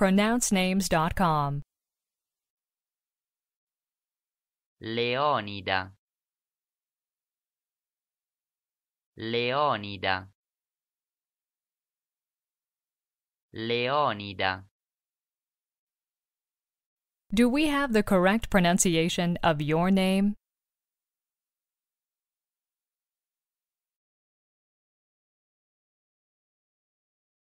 pronouncenames.com. Leonida Leonida Leonida Do we have the correct pronunciation of your name?